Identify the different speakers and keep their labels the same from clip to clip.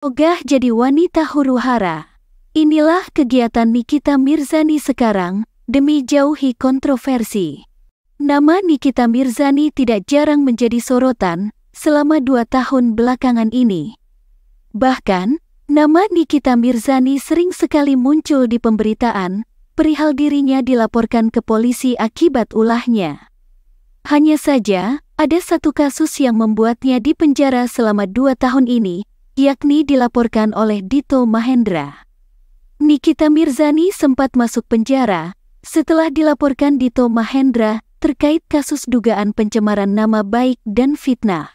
Speaker 1: Ogah jadi wanita huru-hara. Inilah kegiatan Nikita Mirzani sekarang, demi jauhi kontroversi. Nama Nikita Mirzani tidak jarang menjadi sorotan selama dua tahun belakangan ini. Bahkan, nama Nikita Mirzani sering sekali muncul di pemberitaan, perihal dirinya dilaporkan ke polisi akibat ulahnya. Hanya saja, ada satu kasus yang membuatnya dipenjara selama dua tahun ini, yakni dilaporkan oleh Dito Mahendra. Nikita Mirzani sempat masuk penjara setelah dilaporkan Dito Mahendra terkait kasus dugaan pencemaran nama baik dan fitnah.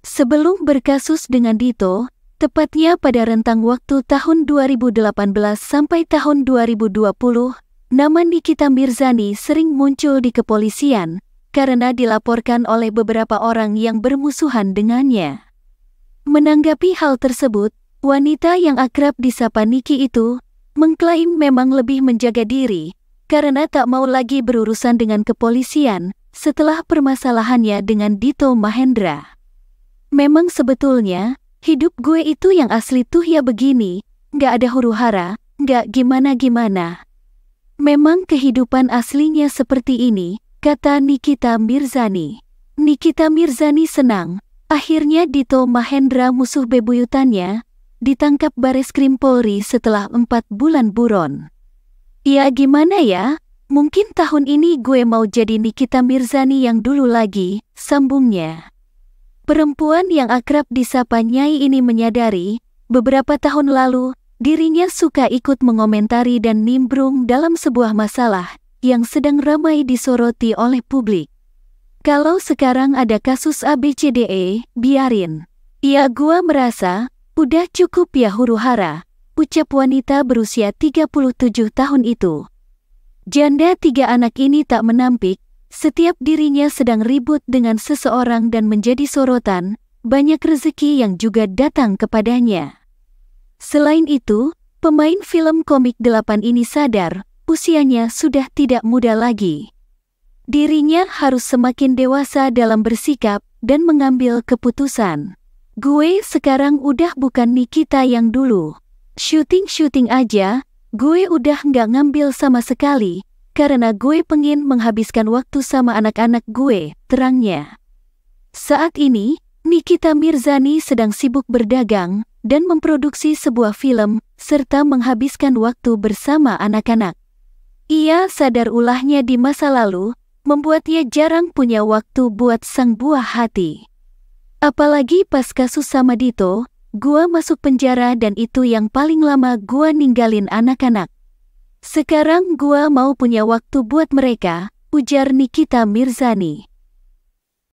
Speaker 1: Sebelum berkasus dengan Dito, tepatnya pada rentang waktu tahun 2018 sampai tahun 2020, nama Nikita Mirzani sering muncul di kepolisian karena dilaporkan oleh beberapa orang yang bermusuhan dengannya. Menanggapi hal tersebut, wanita yang akrab disapa Niki itu mengklaim memang lebih menjaga diri karena tak mau lagi berurusan dengan kepolisian setelah permasalahannya dengan Dito Mahendra. Memang sebetulnya, hidup gue itu yang asli tuh ya begini, gak ada huru-hara, gak gimana-gimana. Memang kehidupan aslinya seperti ini, kata Nikita Mirzani. Nikita Mirzani senang Akhirnya Dito Mahendra musuh bebuyutannya, ditangkap Baris Krim Polri setelah empat bulan buron. Ya gimana ya, mungkin tahun ini gue mau jadi Nikita Mirzani yang dulu lagi, sambungnya. Perempuan yang akrab disapa Nyai ini menyadari, beberapa tahun lalu, dirinya suka ikut mengomentari dan nimbrung dalam sebuah masalah yang sedang ramai disoroti oleh publik. Kalau sekarang ada kasus ABCDE, biarin. Ya gua merasa, udah cukup ya huru-hara, ucap wanita berusia 37 tahun itu. Janda tiga anak ini tak menampik, setiap dirinya sedang ribut dengan seseorang dan menjadi sorotan, banyak rezeki yang juga datang kepadanya. Selain itu, pemain film komik delapan ini sadar, usianya sudah tidak muda lagi. Dirinya harus semakin dewasa dalam bersikap dan mengambil keputusan. Gue sekarang udah bukan Nikita yang dulu. Shooting-shooting aja, gue udah nggak ngambil sama sekali, karena gue pengen menghabiskan waktu sama anak-anak gue, terangnya. Saat ini, Nikita Mirzani sedang sibuk berdagang dan memproduksi sebuah film, serta menghabiskan waktu bersama anak-anak. Ia sadar ulahnya di masa lalu, membuat ia jarang punya waktu buat sang buah hati. Apalagi pas kasus sama Dito, gua masuk penjara dan itu yang paling lama gua ninggalin anak-anak. Sekarang gua mau punya waktu buat mereka, ujar Nikita Mirzani.